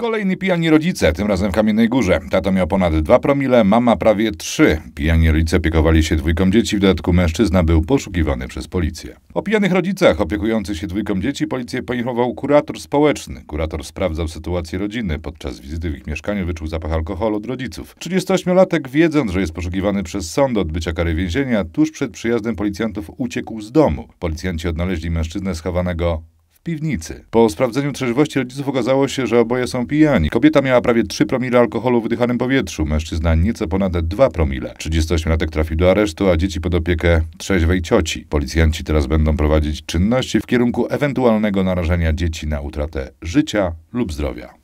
Kolejny pijani rodzice, tym razem w Kamiennej Górze. Tato miał ponad 2 promile, mama prawie 3. Pijani rodzice piekowali się dwójką dzieci, w dodatku mężczyzna był poszukiwany przez policję. O pijanych rodzicach opiekujących się dwójką dzieci policję poinformował kurator społeczny. Kurator sprawdzał sytuację rodziny. Podczas wizyty w ich mieszkaniu wyczuł zapach alkoholu od rodziców. 38-latek, wiedząc, że jest poszukiwany przez sąd odbycia kary więzienia, tuż przed przyjazdem policjantów uciekł z domu. Policjanci odnaleźli mężczyznę schowanego piwnicy. Po sprawdzeniu trzeźwości rodziców okazało się, że oboje są pijani. Kobieta miała prawie 3 promile alkoholu w wydychanym powietrzu, mężczyzna nieco ponad 2 promile. 38-latek trafił do aresztu, a dzieci pod opiekę trzeźwej cioci. Policjanci teraz będą prowadzić czynności w kierunku ewentualnego narażenia dzieci na utratę życia lub zdrowia.